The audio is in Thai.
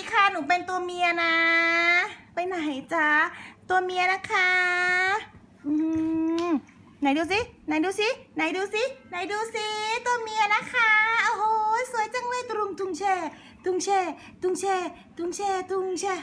ดีค่ะ หนูเป็นตัวเมียนะ ไปไหนจ๊ะ ตัวเมียนะคะ ไหนดูสิ ไหนดูสิ ไหนดูสิไหนดูสิตัวเมียนะคะ โอ้โห สวยจังเลย ตุงตุงแช่ ตุงแช่ตุงแช่ตุงแช่ตุงแช่